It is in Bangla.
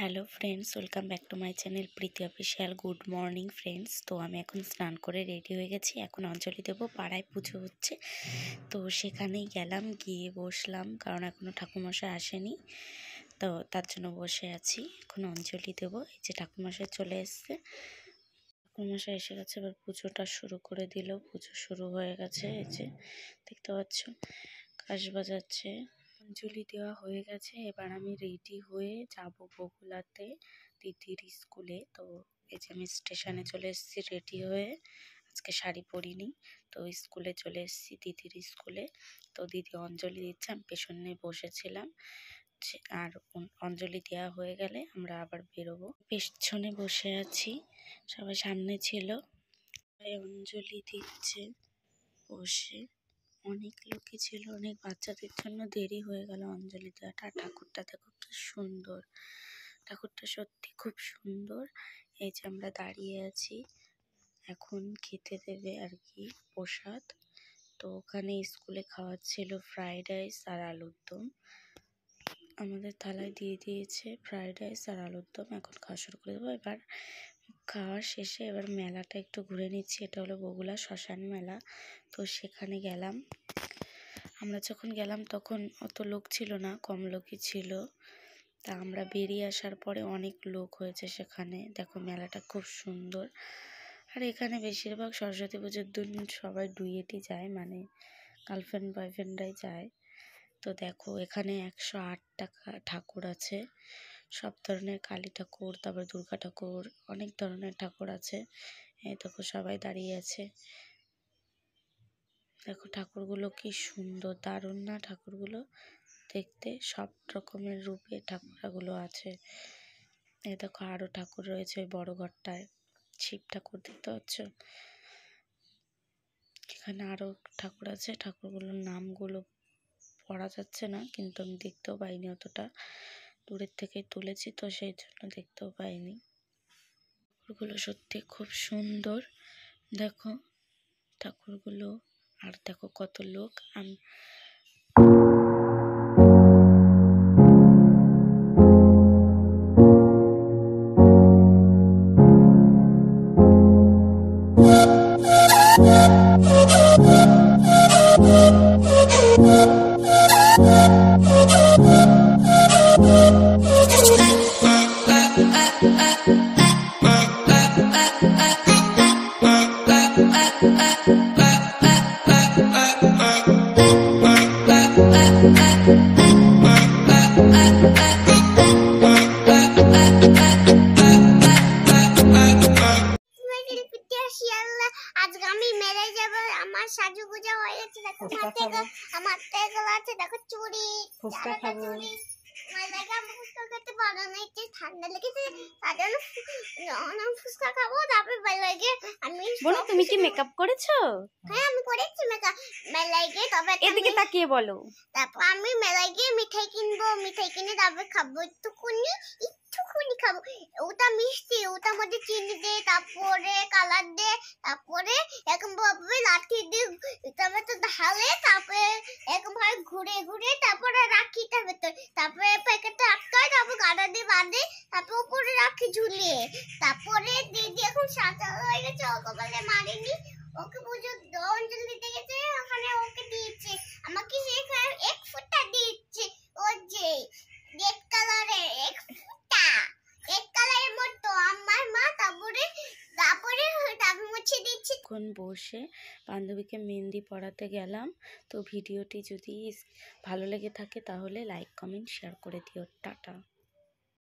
Hello friends welcome back to my channel Preeti official good morning friends তো আমি এখন স্নান করে রেডি হয়ে গেছি এখন অঞ্জলি দেব পাড়ায় পুজো হচ্ছে তো সেখানেই গেলাম গিয়ে বসলাম কারণ এখনও ঠাকুমশাই আসেনি তো তার জন্য বসে আছি এখন অঞ্জলি দেব এই যে ঠাকুমশাই চলে এসছে ঠাকুমশাই এসে গেছে এবার পুজোটা শুরু করে দিল পুজো শুরু হয়ে গেছে এই যে দেখতে পাচ্ছ কাশ বাজাচ্ছে অঞ্জলি দেওয়া হয়ে গেছে এবার আমি রেডি হয়ে যাব বকুলাতে দিদির স্কুলে তো এই যে আমি স্টেশনে চলে এসেছি রেডি হয়ে আজকে শাড়ি পরিনি তো স্কুলে চলে এসেছি দিদির স্কুলে তো দিদি অঞ্জলি দিচ্ছে আমি পেছনে বসেছিলাম আর অঞ্জলি দেওয়া হয়ে গেলে আমরা আবার বেরোবো পেছনে বসে আছি সবাই সামনে ছিল অঞ্জলি দিচ্ছে বসে অনেক লোকই ছিল অনেক বাচ্চাদের জন্য দেরি হয়ে গেল অঞ্জলি দেওয়াটা ঠাকুরটা দেখো কি সুন্দর ঠাকুরটা সত্যি খুব সুন্দর এই যে আমরা দাঁড়িয়ে আছি এখন খেতে দেবে আর কি প্রসাদ তো ওখানে স্কুলে খাওয়াচ্ছিল ফ্রায়েড রাইস আর আলুর দম আমাদের থালায় দিয়ে দিয়েছে ফ্রায়েড রাইস আর আলুর দম এখন খাওয়া শুরু করে দেবো এবার খাওয়া শেষে এবার মেলাটা একটু ঘুরে নিচ্ছি এটা হলো বগুলা শ্মশান মেলা তো সেখানে গেলাম আমরা যখন গেলাম তখন অত লোক ছিল না কম লোকই ছিল তা আমরা বেরিয়ে আসার পরে অনেক লোক হয়েছে সেখানে দেখো মেলাটা খুব সুন্দর আর এখানে বেশিরভাগ সরস্বতী পুজোর দিন সবাই ডুয়েটই যায় মানে গার্লফ্রেন্ড বয়ফ্রেন্ডরাই যায় তো দেখো এখানে একশো আট টাকা ঠাকুর আছে সব ধরনের কালী ঠাকুর তারপর দুর্গা ঠাকুর অনেক ধরনের ঠাকুর আছে এই দেখো সবাই দাঁড়িয়ে আছে দেখো ঠাকুরগুলো কি সুন্দর দারুণ না ঠাকুরগুলো দেখতে সব রকমের রূপে ঠাকুরাগুলো আছে এ দেখো আরও ঠাকুর রয়েছে ওই বড় ঘরটায় শিব ঠাকুর দেখতে পাচ্ছ এখানে আরও ঠাকুর আছে ঠাকুরগুলোর নামগুলো পড়া যাচ্ছে না কিন্তু আমি দেখতেও পাইনি অতটা দূরের থেকে তুলেছি তো সেই জন্য দেখতেও পাইনি ঠাকুরগুলো সত্যি খুব সুন্দর দেখো ঠাকুরগুলো আর দেখো কত লোক আমি Thank you. আমার সাজুগুজা হয়ে গেছে দেখো মাথায় গেল আছে দেখো চুড়ি ফুচকা একটু ঠান্ডা লেগেছে অনেক খাবো তারপরে গিয়ে আমি বলো তুমি কি মেকআপ করেছো হ্যাঁ আমি করেছি মেকআপ গিয়ে তবে এদিকে তাকিয়ে বলো তারপর আমি গিয়ে মিঠাই কিনবো মিঠাই কিনে তারপরে খাবো খাবো ওটা মিষ্টি ওটার মধ্যে চিনি দে তারপরে কালার দে তারপরে এরকম ভাবে লাঠি দিয়ে তারপরে তো ঢালে তারপরে এরকম ভাবে ঘুরে ঘুরে তারপরে রাখি তারপরে তারপরে প্যাকেটটা সারা দিয়ে বাঁধে তারপর উপরে রাখি ঝুলিয়ে তারপরে দিদি এখন সাঁতাল হয়ে গেছে ওকে বলে মারেনি ওকে পুজো অঞ্জলি দিতে গেছে ওখানে ওকে দিয়েছে আমাকে সেখানে এক ফুটা দিচ্ছে ও যে রেড কালারের এক ফুটা রেড কালারের মতো আমার মা তারপরে তারপরে টাকা মুছে দিচ্ছে এখন বসে বান্ধবীকে মেহেন্দি পড়াতে গেলাম তো ভিডিওটি যদি ভালো লেগে থাকে তাহলে লাইক কমেন্ট শেয়ার করে দিও টাটা